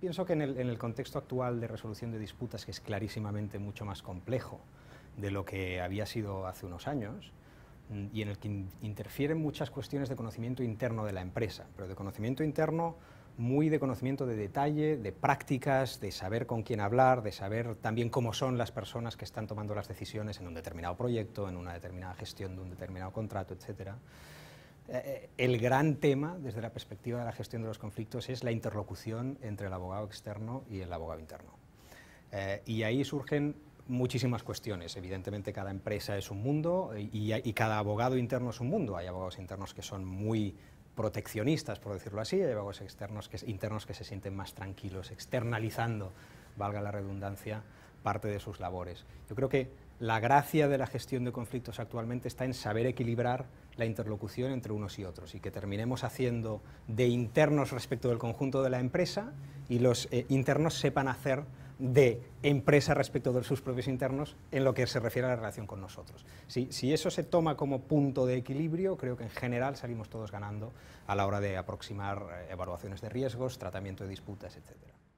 pienso que en el, en el, contexto actual de resolución de disputas, que es clarísimamente mucho más complejo de lo que había sido hace unos años, mm, y en el que interfieren muchas cuestiones de conocimiento interno de la empresa, pero de conocimiento interno muy de conocimiento de detalle, de prácticas, de saber con quién hablar, de saber también cómo son las personas que están tomando las decisiones en un determinado proyecto, en una determinada gestión de un determinado contrato, etcétera. Eh, el gran tema desde la perspectiva de la gestión de los conflictos es la interlocución entre el abogado externo y el abogado interno. Eh, y ahí surgen muchísimas cuestiones. Evidentemente cada empresa es un mundo y, cada abogado interno es un mundo. Hay abogados internos que son muy proteccionistas, por decirlo así, hay abogados externos que, internos que se sienten más tranquilos, externalizando, valga la redundancia, parte de sus labores. Yo creo que la gracia de la gestión de conflictos actualmente está en saber equilibrar la interlocución entre unos y otros y que terminemos haciendo de internos respecto del conjunto de la empresa y los eh, internos sepan hacer de empresa respecto de sus propios internos en lo que se refiere a la relación con nosotros. Si, si, eso se toma como punto de equilibrio, creo que en general salimos todos ganando a la hora de aproximar eh, evaluaciones de riesgos, tratamiento de disputas, etcétera.